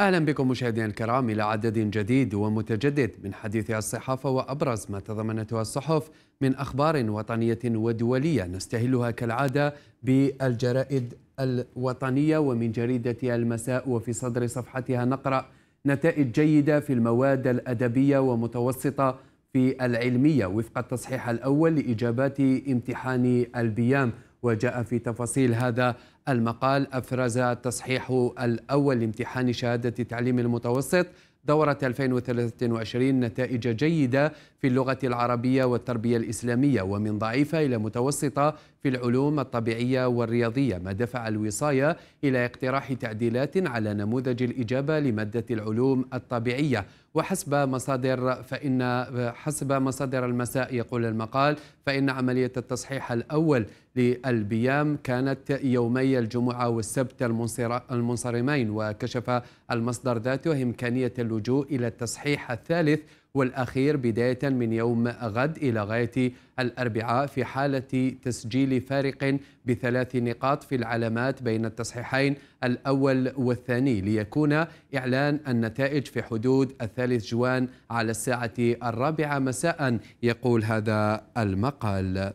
أهلا بكم مشاهدينا الكرام إلى عدد جديد ومتجدد من حديث الصحافة وأبرز ما تضمنته الصحف من أخبار وطنية ودولية نستهلها كالعادة بالجرائد الوطنية ومن جريدة المساء وفي صدر صفحتها نقرأ نتائج جيدة في المواد الأدبية ومتوسطة في العلمية وفق التصحيح الأول لإجابات امتحان البيام وجاء في تفاصيل هذا المقال أفرز التصحيح الأول لامتحان شهادة تعليم المتوسط دورة 2023 نتائج جيدة في اللغة العربية والتربية الإسلامية ومن ضعيفة إلى متوسطة في العلوم الطبيعية والرياضية ما دفع الوصاية إلى اقتراح تعديلات على نموذج الإجابة لمادة العلوم الطبيعية وحسب مصادر فإن حسب مصادر المساء يقول المقال فإن عملية التصحيح الأول للبيام كانت يومي الجمعة والسبت المنصرمين وكشف المصدر ذاته إمكانية اللجوء إلى التصحيح الثالث والأخير بداية من يوم غد إلى غاية الأربعاء في حالة تسجيل فارق بثلاث نقاط في العلامات بين التصحيحين الأول والثاني ليكون إعلان النتائج في حدود الثالث جوان على الساعة الرابعة مساء يقول هذا المقال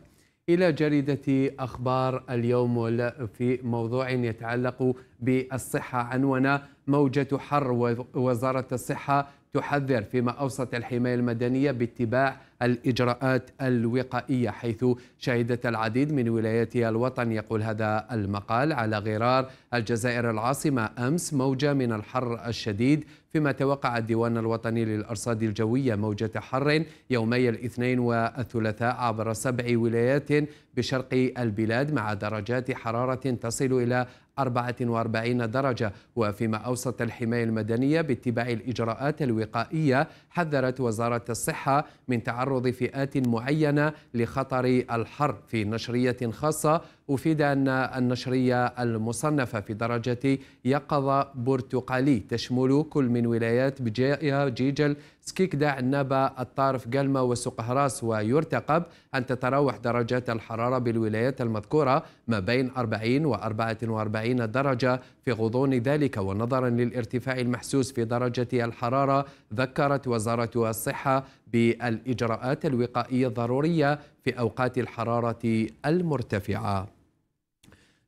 إلى جريدة أخبار اليوم في موضوع يتعلق بالصحة عنوان موجة حر وزارة الصحة تحذر فيما أوصت الحماية المدنية باتباع الإجراءات الوقائية حيث شهدت العديد من ولايات الوطن يقول هذا المقال على غرار الجزائر العاصمة أمس موجة من الحر الشديد فيما توقع الديوان الوطني للأرصاد الجوية موجة حر يومي الاثنين والثلاثاء عبر سبع ولايات بشرق البلاد مع درجات حرارة تصل إلى 44 درجة وفيما أوصت الحماية المدنية باتباع الإجراءات الوقائية حذرت وزارة الصحة من تعرض تعرض فئات معينة لخطر الحر في نشرية خاصة أفيد أن النشرية المصنفة في درجة يقظة برتقالي تشمل كل من ولايات بجاية جيجل سكيكدا عنابة الطارف قلمة وسوق هراس ويرتقب أن تتراوح درجات الحرارة بالولايات المذكورة ما بين 40 و 44 درجة في غضون ذلك ونظرا للارتفاع المحسوس في درجة الحرارة ذكرت وزارة الصحة بالإجراءات الوقائية الضرورية في أوقات الحرارة المرتفعة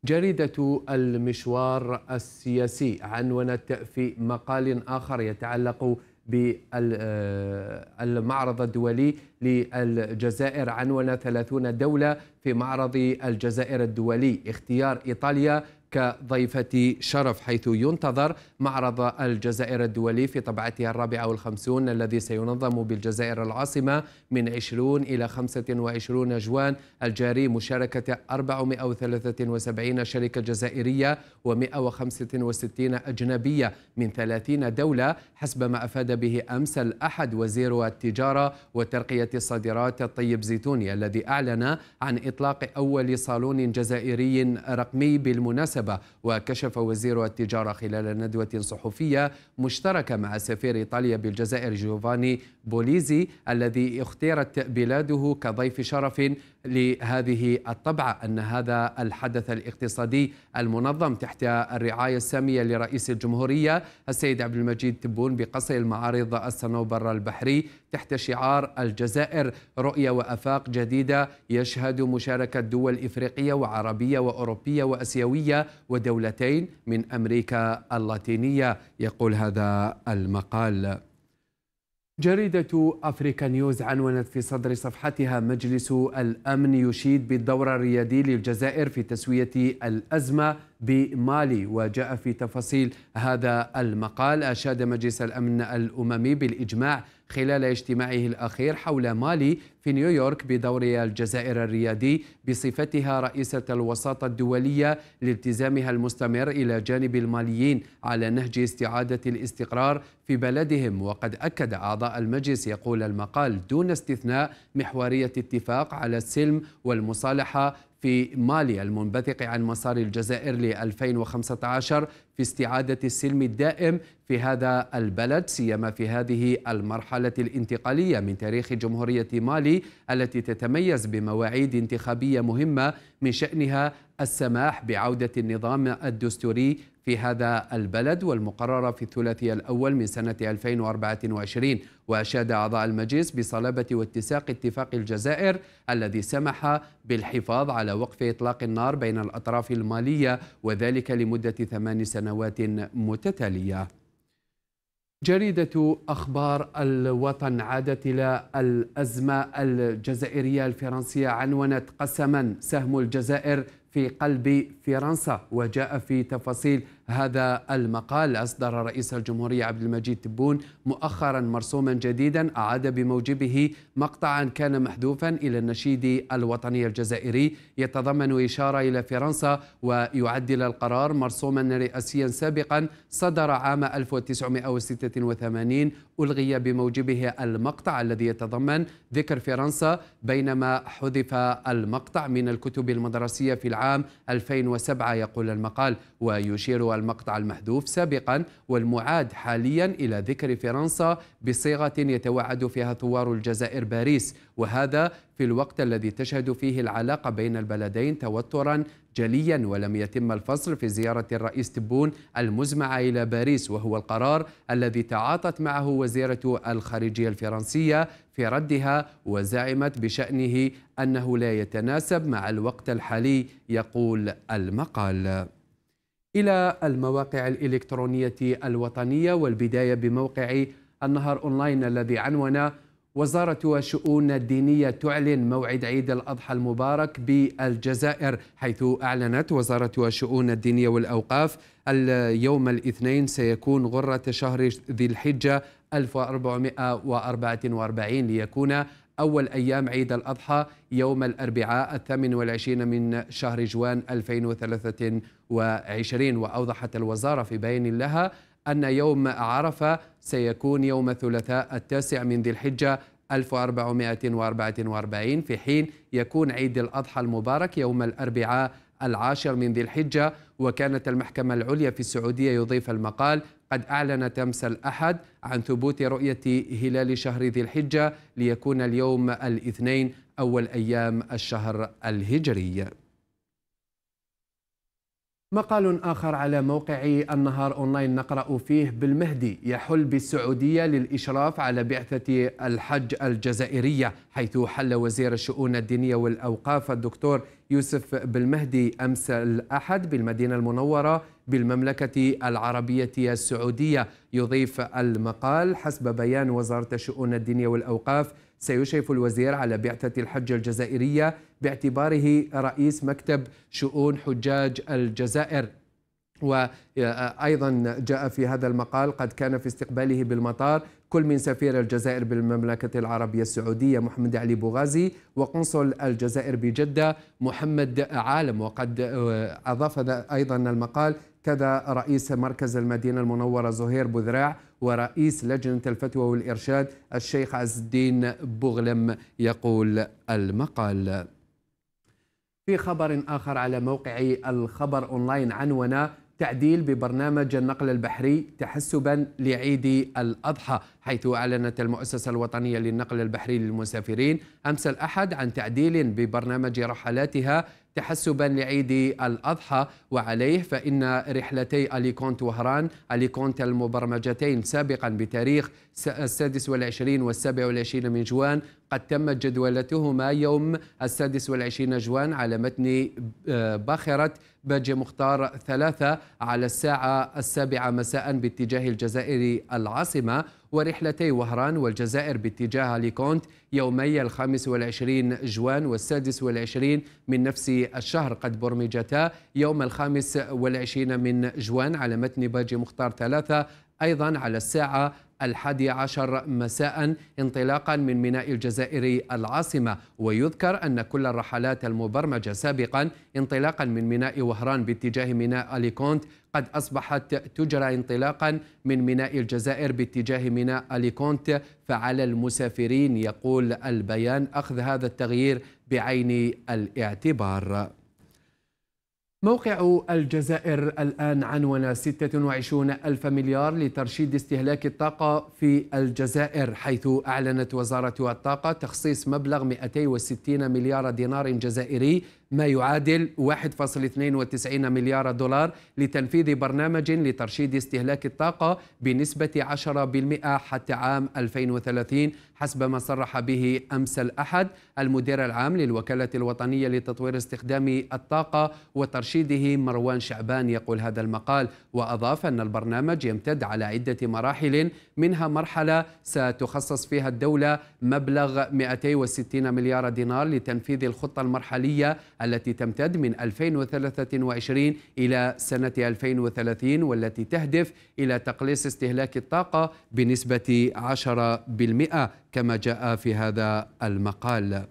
جريدة المشوار السياسي عنونت في مقال آخر يتعلق بالمعرض آه، الدولي للجزائر عنوان 30 دولة في معرض الجزائر الدولي اختيار إيطاليا كضيفة شرف حيث ينتظر معرض الجزائر الدولي في طبعته الرابعة والخمسون الذي سينظم بالجزائر العاصمة من 20 إلى 25 جوان الجاري مشاركة 473 شركة جزائرية و165 أجنبية من 30 دولة حسب ما أفاد به أمس الأحد وزير التجارة وترقية الصادرات الطيب زيتوني الذي أعلن عن إطلاق أول صالون جزائري رقمي بالمناسبة المناسبة وكشف وزير التجارة خلال ندوة صحفية مشتركة مع سفير إيطاليا بالجزائر جوفاني بوليزي الذي اختيرت بلاده كضيف شرف لهذه الطبعة أن هذا الحدث الاقتصادي المنظم تحت الرعاية السامية لرئيس الجمهورية السيد عبد المجيد تبون بقصر المعارض الصنوبر البحري تحت شعار الجزائر رؤية وأفاق جديدة يشهد مشاركة دول إفريقية وعربية وأوروبية وأسيوية ودولتين من أمريكا اللاتينية يقول هذا المقال جريدة أفريكا نيوز عنونت في صدر صفحتها مجلس الأمن يشيد بالدور الريادي للجزائر في تسوية الأزمة بمالي وجاء في تفاصيل هذا المقال أشاد مجلس الأمن الأممي بالإجماع خلال اجتماعه الأخير حول مالي في نيويورك بدورها الجزائر الريادي بصفتها رئيسة الوساطة الدولية لالتزامها المستمر إلى جانب الماليين على نهج استعادة الاستقرار في بلدهم وقد أكد أعضاء المجلس يقول المقال دون استثناء محورية اتفاق على السلم والمصالحة في مالي المنبثق عن مسار الجزائر ل 2015 في استعادة السلم الدائم في هذا البلد سيما في هذه المرحلة الانتقالية من تاريخ جمهورية مالي التي تتميز بمواعيد انتخابية مهمة من شأنها السماح بعودة النظام الدستوري في هذا البلد والمقررة في الثلاثي الأول من سنة 2024 وأشاد أعضاء المجلس بصلابة واتساق اتفاق الجزائر الذي سمح بالحفاظ على وقف إطلاق النار بين الأطراف المالية وذلك لمدة ثمان سنوات متتالية جريدة أخبار الوطن عادت إلى الأزمة الجزائرية الفرنسية عنونت قسما سهم الجزائر في قلب فرنسا وجاء في تفاصيل هذا المقال أصدر رئيس الجمهورية عبد المجيد تبون مؤخرا مرسوما جديدا أعاد بموجبه مقطعا كان محذوفا إلى النشيد الوطني الجزائري يتضمن إشارة إلى فرنسا ويعدل القرار مرسوما رئاسيا سابقا صدر عام 1986 ألغي بموجبه المقطع الذي يتضمن ذكر فرنسا بينما حذف المقطع من الكتب المدرسية في العام 2007 يقول المقال ويشير المقطع المحذوف سابقا والمعاد حاليا إلى ذكر فرنسا بصيغة يتوعد فيها ثوار الجزائر باريس وهذا في الوقت الذي تشهد فيه العلاقة بين البلدين توترا جليا ولم يتم الفصل في زيارة الرئيس تبون المزمعة إلى باريس وهو القرار الذي تعاطت معه وزيرة الخارجية الفرنسية في ردها وزعمت بشأنه أنه لا يتناسب مع الوقت الحالي يقول المقال إلى المواقع الإلكترونية الوطنية والبداية بموقع النهار أونلاين الذي عنون وزارة الشؤون الدينية تعلن موعد عيد الأضحى المبارك بالجزائر حيث أعلنت وزارة الشؤون الدينية والأوقاف اليوم الاثنين سيكون غرة شهر ذي الحجة 1444 ليكون أول أيام عيد الأضحى يوم الأربعاء الثامن والعشرين من شهر جوان 2023 وأوضحت الوزارة في بيان لها أن يوم عرفة سيكون يوم الثلاثاء التاسع من ذي الحجة 1444 في حين يكون عيد الأضحى المبارك يوم الأربعاء العاشر من ذي الحجة وكانت المحكمة العليا في السعودية يضيف المقال قد أعلنت أمس الأحد عن ثبوت رؤية هلال شهر ذي الحجة ليكون اليوم الاثنين أول أيام الشهر الهجري مقال آخر على موقع النهار أونلاين نقرأ فيه بالمهدي يحل بالسعودية للإشراف على بعثة الحج الجزائرية حيث حل وزير الشؤون الدينية والأوقاف الدكتور يوسف بالمهدي أمس الأحد بالمدينة المنورة بالمملكة العربية السعودية يضيف المقال حسب بيان وزارة الشؤون الدينية والأوقاف سيشرف الوزير على بعثة الحج الجزائرية باعتباره رئيس مكتب شؤون حجاج الجزائر وأيضا جاء في هذا المقال قد كان في استقباله بالمطار كل من سفير الجزائر بالمملكة العربية السعودية محمد علي بوغازي وقنصل الجزائر بجدة محمد عالم وقد آه، أضاف أيضا المقال كذا رئيس مركز المدينة المنورة زهير بذراع ورئيس لجنة الفتوى والإرشاد الشيخ عز الدين بوغلم يقول المقال في خبر آخر على موقع الخبر أونلاين عنونا تعديل ببرنامج النقل البحري تحسبا لعيد الأضحى حيث أعلنت المؤسسة الوطنية للنقل البحري للمسافرين أمس الأحد عن تعديل ببرنامج رحلاتها تحسبا لعيد الأضحى وعليه فإن رحلتي أليكونت وهران أليكونت المبرمجتين سابقا بتاريخ السادس والعشرين والسابع والعشرين من جوان قد تمت جدولتهما يوم السادس والعشرين جوان على متن آه، باخرة باجي مختار ثلاثة على الساعة السابعة مساء باتجاه الجزائر العاصمة ورحلتي وهران والجزائر باتجاه ليكونت يومي الخامس والعشرين جوان والسادس والعشرين من نفس الشهر قد برمجتا يوم الخامس والعشرين من جوان على متن باجي مختار ثلاثة أيضا على الساعة الحادي عشر مساء انطلاقا من ميناء الجزائر العاصمة ويذكر أن كل الرحلات المبرمجة سابقا انطلاقا من ميناء وهران باتجاه ميناء أليكونت قد أصبحت تجرى انطلاقا من ميناء الجزائر باتجاه ميناء أليكونت فعلى المسافرين يقول البيان أخذ هذا التغيير بعين الاعتبار موقع الجزائر الآن عنون 26 ألف مليار لترشيد استهلاك الطاقة في الجزائر حيث أعلنت وزارة الطاقة تخصيص مبلغ 260 مليار دينار جزائري ما يعادل 1.92 مليار دولار لتنفيذ برنامج لترشيد استهلاك الطاقة بنسبة 10% حتى عام 2030 حسب ما صرح به أمس الأحد المدير العام للوكالة الوطنية لتطوير استخدام الطاقة وترشيده مروان شعبان يقول هذا المقال وأضاف أن البرنامج يمتد على عدة مراحل منها مرحلة ستخصص فيها الدولة مبلغ 260 مليار دينار لتنفيذ الخطة المرحلية التي تمتد من 2023 إلى سنة 2030 والتي تهدف إلى تقليص استهلاك الطاقة بنسبة 10% كما جاء في هذا المقال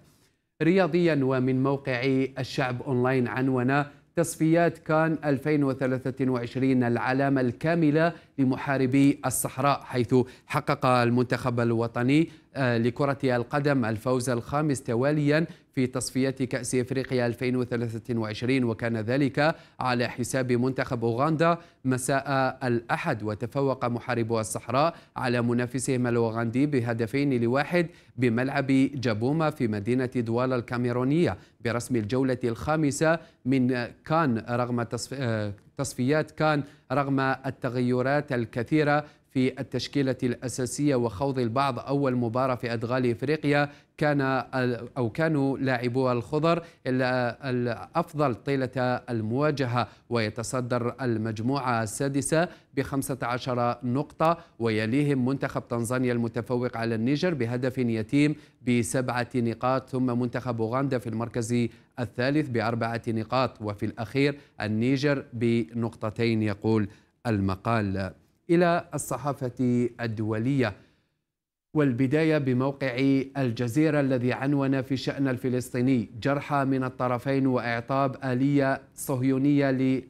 رياضيا ومن موقع الشعب أونلاين عنونا تصفيات كان 2023 العلامة الكاملة لمحاربي الصحراء حيث حقق المنتخب الوطني لكرة القدم الفوز الخامس تواليا في تصفيات كأس إفريقيا 2023 وكان ذلك على حساب منتخب أوغندا مساء الأحد وتفوق محاربو الصحراء على منافسهم الأوغندي بهدفين لواحد بملعب جابوما في مدينة دوالا الكاميرونية برسم الجولة الخامسة من كان رغم آه، تصفيات كان رغم التغيرات الكثيرة في التشكيلة الأساسية وخوض البعض أول مباراة في أدغال إفريقيا كان أو كانوا لاعبو الخضر الأفضل طيلة المواجهة ويتصدر المجموعة السادسة ب 15 نقطة ويليهم منتخب تنزانيا المتفوق على النيجر بهدف يتيم بسبعة نقاط ثم منتخب أوغندا في المركز الثالث بأربعة نقاط وفي الأخير النيجر بنقطتين يقول المقال إلى الصحافة الدولية والبداية بموقع الجزيرة الذي عنون في شأن الفلسطيني جرحى من الطرفين وإعطاب آلية صهيونية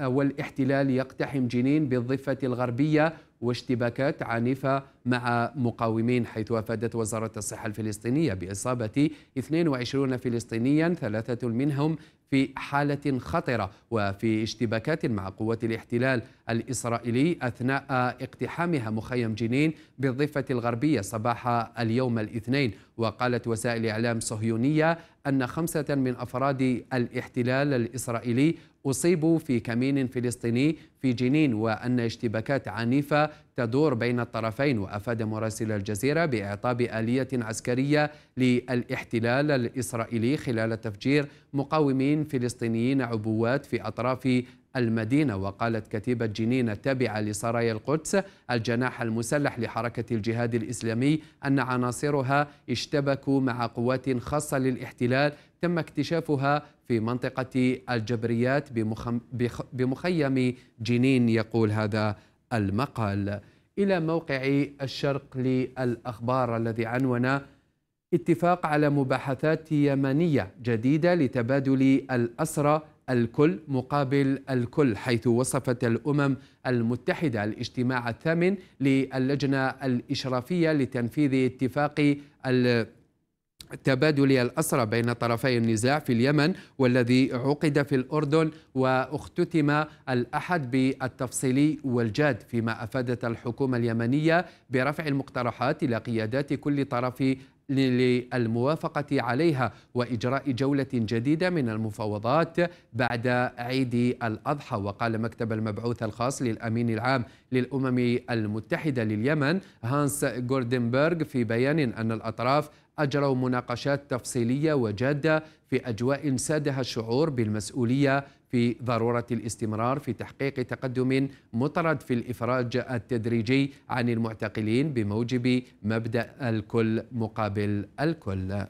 والاحتلال يقتحم جنين بالضفة الغربية واشتباكات عنيفة مع مقاومين حيث أفادت وزارة الصحة الفلسطينية بإصابة 22 فلسطينيا ثلاثة منهم في حالة خطرة وفي اشتباكات مع قوات الاحتلال الإسرائيلي أثناء اقتحامها مخيم جنين بالضفة الغربية صباح اليوم الاثنين وقالت وسائل إعلام صهيونية أن خمسة من أفراد الاحتلال الإسرائيلي أصيبوا في كمين فلسطيني في جنين وأن اشتباكات عنيفة تدور بين الطرفين وأفاد مراسل الجزيرة بإعطاب آلية عسكرية للاحتلال الإسرائيلي خلال تفجير مقاومين فلسطينيين عبوات في أطراف المدينة وقالت كتيبة جنين التابعة لسرايا القدس الجناح المسلح لحركة الجهاد الإسلامي أن عناصرها اشتبكوا مع قوات خاصة للاحتلال تم اكتشافها في منطقة الجبريات بمخيم جنين يقول هذا المقال إلى موقع الشرق للأخبار الذي عنون اتفاق على مباحثات يمنية جديدة لتبادل الأسرى الكل مقابل الكل حيث وصفت الأمم المتحدة الاجتماع الثامن للجنة الإشرافية لتنفيذ اتفاق ال تبادل الأسرى بين طرفي النزاع في اليمن والذي عقد في الأردن واختتم الأحد بالتفصيلي والجاد فيما أفادت الحكومة اليمنية برفع المقترحات إلى قيادات كل طرف للموافقة عليها وإجراء جولة جديدة من المفاوضات بعد عيد الأضحى وقال مكتب المبعوث الخاص للأمين العام للأمم المتحدة لليمن هانس جوردنبرغ في بيان أن الأطراف أجروا مناقشات تفصيلية وجادة في أجواء سادها الشعور بالمسؤولية في ضرورة الاستمرار في تحقيق تقدم مطرد في الإفراج التدريجي عن المعتقلين بموجب مبدأ الكل مقابل الكل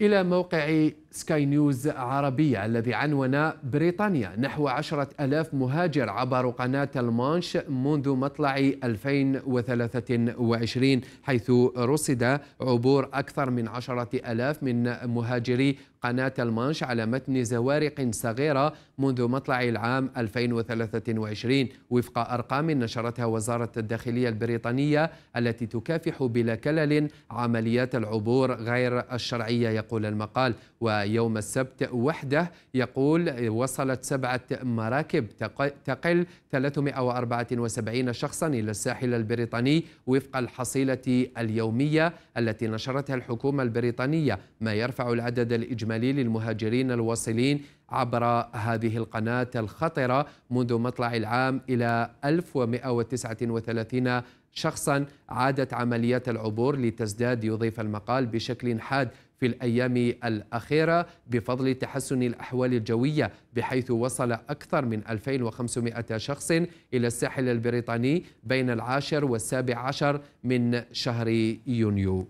إلى موقع سكاي نيوز عربية الذي عنون بريطانيا نحو عشرة ألاف مهاجر عبروا قناة المانش منذ مطلع 2023 حيث رصد عبور أكثر من عشرة ألاف من مهاجري قناة المانش على متن زوارق صغيرة منذ مطلع العام 2023 وفق أرقام نشرتها وزارة الداخلية البريطانية التي تكافح بلا كلل عمليات العبور غير الشرعية يقول المقال و يوم السبت وحده يقول وصلت سبعة مراكب تقل 374 شخصا إلى الساحل البريطاني وفق الحصيلة اليومية التي نشرتها الحكومة البريطانية ما يرفع العدد الإجمالي للمهاجرين الواصلين عبر هذه القناة الخطرة منذ مطلع العام إلى 1139 شخصا عادت عمليات العبور لتزداد يضيف المقال بشكل حاد في الأيام الأخيرة بفضل تحسن الأحوال الجوية بحيث وصل أكثر من 2500 شخص إلى الساحل البريطاني بين العاشر والسابع عشر من شهر يونيو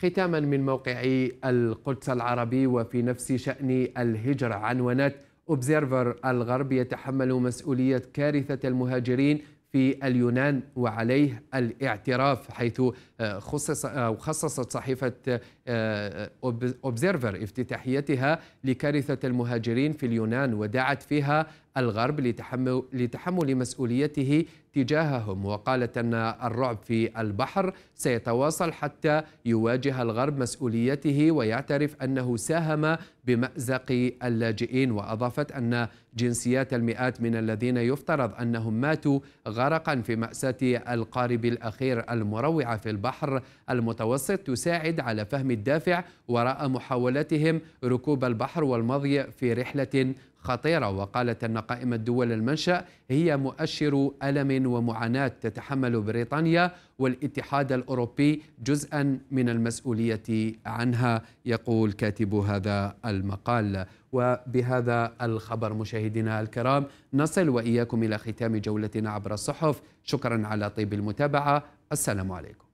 ختاما من موقع القدس العربي وفي نفس شأن الهجرة عنونات أوبزيرفر الغرب يتحمل مسؤولية كارثة المهاجرين في اليونان وعليه الاعتراف حيث آه، خصص أو آه، خصصت صحيفة آه، أوبزيرفر افتتاحيتها لكارثة المهاجرين في اليونان ودعت فيها الغرب لتحمل, لتحمل مسؤوليته تجاههم وقالت أن الرعب في البحر سيتواصل حتى يواجه الغرب مسؤوليته ويعترف أنه ساهم بمأزق اللاجئين وأضافت أن جنسيات المئات من الذين يفترض أنهم ماتوا غرقا في مأساة القارب الأخير المروعة في البحر المتوسط تساعد على فهم الدافع وراء محاولتهم ركوب البحر والمضي في رحلة خطيرة وقالت أن قائمة دول المنشأ هي مؤشر ألم ومعاناة تتحمل بريطانيا والاتحاد الأوروبي جزءا من المسؤولية عنها يقول كاتب هذا المقال وبهذا الخبر مشاهدينا الكرام نصل وإياكم إلى ختام جولتنا عبر الصحف شكرا على طيب المتابعة السلام عليكم